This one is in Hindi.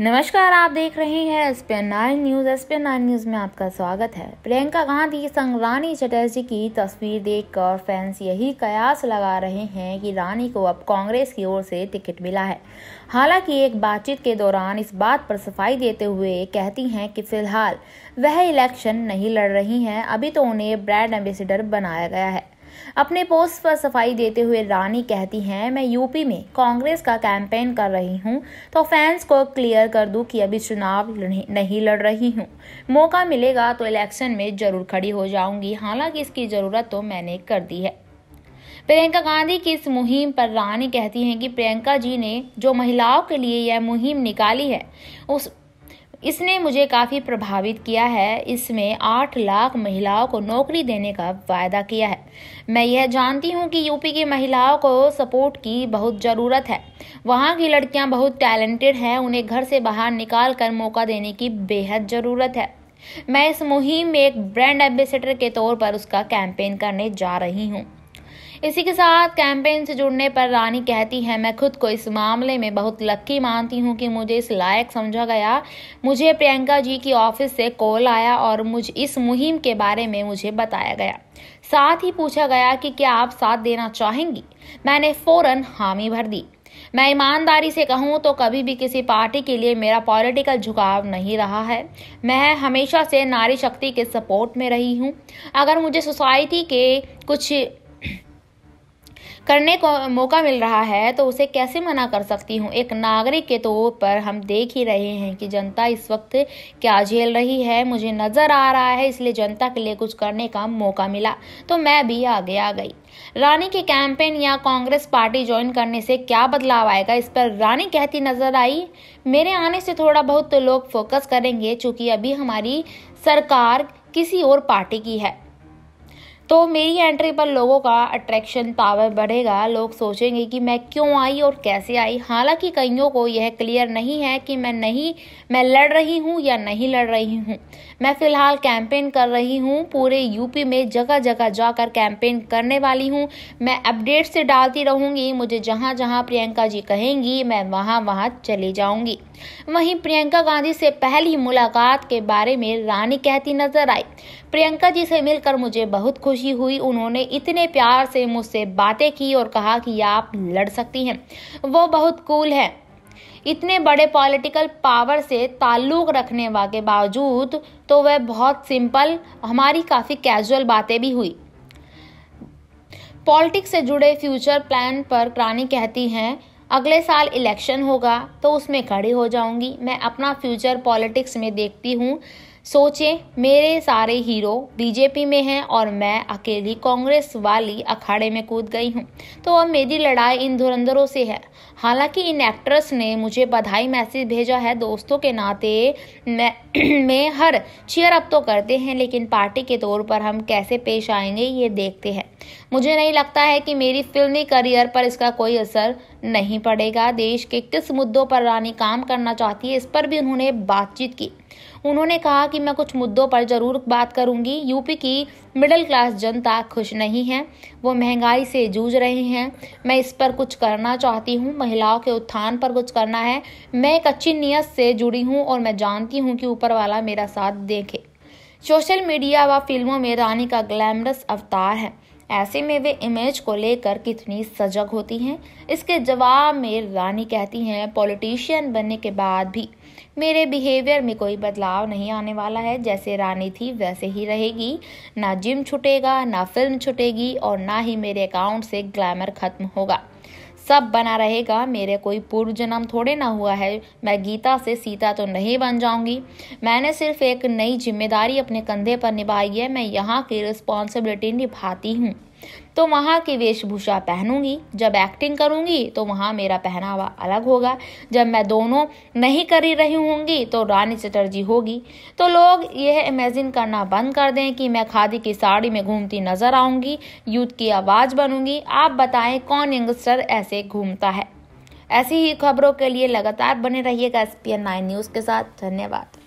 नमस्कार आप देख रहे हैं S P N nine news S P N nine news में आपका स्वागत है प्रियंका गांधी संग रानी चटर्जी की तस्वीर देखकर फैंस यही कयास लगा रहे हैं कि रानी को अब कांग्रेस की ओर से टिकट मिला है हालांकि एक बातचीत के दौरान इस बात पर सफाई देते हुए कहती हैं कि फिलहाल वह इलेक्शन नहीं लड़ रही हैं अभी तो उन्हें ब्रांड एम्बेसिडर बनाया गया है अपने पोस्ट पर सफाई देते हुए रानी कहती हैं मैं यूपी में कांग्रेस का कैंपेन कर रही हूं तो फैंस को क्लियर कर दूं कि अभी चुनाव नहीं लड़ रही हूं मौका मिलेगा तो इलेक्शन में जरूर खड़ी हो जाऊंगी हालांकि इसकी ज़रूरत तो मैंने कर दी है प्रियंका गांधी की इस मुहिम पर रानी कहती हैं कि प्रियंका जी ने जो महिलाओं के लिए यह मुहिम निकाली है उस इसने मुझे काफ़ी प्रभावित किया है इसमें आठ लाख महिलाओं को नौकरी देने का वायदा किया है मैं यह जानती हूँ कि यूपी की महिलाओं को सपोर्ट की बहुत ज़रूरत है वहाँ की लड़कियाँ बहुत टैलेंटेड हैं उन्हें घर से बाहर निकाल कर मौका देने की बेहद ज़रूरत है मैं इस मुहिम में एक ब्रांड एम्बेसडर के तौर पर उसका कैंपेन करने जा रही हूँ इसी के साथ कैंपेन से जुड़ने पर रानी कहती है मैं खुद को इस मामले में बहुत लक्की मानती हूँ कि मुझे इस लायक समझा गया मुझे प्रियंका जी की ऑफिस से कॉल आया और मुझ इस मुहिम के बारे में मुझे बताया गया साथ ही पूछा गया कि क्या आप साथ देना चाहेंगी मैंने फौरन हामी भर दी मैं ईमानदारी से कहूँ तो कभी भी किसी पार्टी के लिए मेरा पॉलिटिकल झुकाव नहीं रहा है मैं हमेशा से नारी शक्ति के सपोर्ट में रही हूँ अगर मुझे सोसाइटी के कुछ करने को मौका मिल रहा है तो उसे कैसे मना कर सकती हूँ एक नागरिक के तौर तो पर हम देख ही रहे हैं कि जनता इस वक्त क्या झेल रही है मुझे नज़र आ रहा है इसलिए जनता के लिए कुछ करने का मौका मिला तो मैं भी आगे आ गई रानी की कैंपेन या कांग्रेस पार्टी ज्वाइन करने से क्या बदलाव आएगा इस पर रानी कहती नजर आई मेरे आने से थोड़ा बहुत तो लोग फोकस करेंगे चूंकि अभी हमारी सरकार किसी और पार्टी की है तो मेरी एंट्री पर लोगों का अट्रैक्शन पावर बढ़ेगा लोग सोचेंगे कि मैं क्यों आई और कैसे आई हालांकि कईयों को यह क्लियर नहीं है कि मैं नहीं मैं लड़ रही हूँ या नहीं लड़ रही हूँ मैं फ़िलहाल कैंपेन कर रही हूँ पूरे यूपी में जगह जगह जाकर कैंपेन करने वाली हूँ मैं अपडेट से डालती रहूँगी मुझे जहाँ जहाँ प्रियंका जी कहेंगी मैं वहाँ वहाँ चली जाऊँगी वहीं प्रियंका गांधी से पहली मुलाकात के बारे में रानी कहती नजर आई प्रियंका जी से मिलकर मुझे बहुत खुश खुशी हुई उन्होंने इतने प्यार से मुझसे बातें की और कहा कि आप लड़ सकती हैं वो बहुत कूल है इतने बड़े पॉलिटिकल पावर से ताल्लुक़ रखने के बावजूद तो वह बहुत सिंपल हमारी काफ़ी कैजुअल बातें भी हुई पॉलिटिक्स से जुड़े फ्यूचर प्लान पर क्रानी कहती हैं अगले साल इलेक्शन होगा तो उसमें खड़ी हो जाऊंगी मैं अपना फ्यूचर पॉलिटिक्स में देखती हूँ सोचें मेरे सारे हीरो बीजेपी में हैं और मैं अकेली कांग्रेस वाली अखाड़े में कूद गई हूँ तो अब मेरी लड़ाई इन धुरंधरों से है हालांकि इन एक्ट्रेस ने मुझे बधाई मैसेज भेजा है दोस्तों के नाते मैं में हर चेयर अप तो करते हैं लेकिन पार्टी के तौर पर हम कैसे पेश आएंगे ये देखते हैं मुझे नहीं लगता है कि मेरी फिल्मी करियर पर इसका कोई असर नहीं पड़ेगा देश के किस मुद्दों पर रानी काम करना चाहती है इस पर भी उन्होंने बातचीत की उन्होंने कहा कि मैं कुछ मुद्दों पर जरूर बात करूंगी यूपी की मिडिल क्लास जनता खुश नहीं है वो महंगाई से जूझ रहे हैं मैं इस पर कुछ करना चाहती हूँ महिलाओं के उत्थान पर कुछ करना है मैं एक अच्छी नीयत से जुड़ी हूँ और मैं जानती हूँ कि ऊपर वाला मेरा साथ देखे सोशल मीडिया व फिल्मों में रानी का ग्लैमरस अवतार है ऐसे में वे इमेज को लेकर कितनी सजग होती हैं इसके जवाब में रानी कहती हैं पॉलिटिशियन बनने के बाद भी मेरे बिहेवियर में कोई बदलाव नहीं आने वाला है जैसे रानी थी वैसे ही रहेगी ना जिम छुटेगा ना फिल्म छुटेगी और ना ही मेरे अकाउंट से ग्लैमर ख़त्म होगा सब बना रहेगा मेरे कोई पूर्व जन्म थोड़े ना हुआ है मैं गीता से सीता तो नहीं बन जाऊंगी मैंने सिर्फ एक नई जिम्मेदारी अपने कंधे पर निभाई है मैं यहाँ की रिस्पॉन्सिबिलिटी निभाती हूँ तो वहाँ की वेशभूषा पहनूंगी जब एक्टिंग करूंगी तो वहाँ मेरा पहनावा अलग होगा जब मैं दोनों नहीं कर ही रही होंगी तो रानी चटर्जी होगी तो लोग यह इमेजिन करना बंद कर दें कि मैं खादी की साड़ी में घूमती नजर आऊंगी यूथ की आवाज़ बनूंगी आप बताएं कौन यंगस्टर ऐसे घूमता है ऐसी ही खबरों के लिए लगातार बने रहिएगा एस पी न्यूज़ के साथ धन्यवाद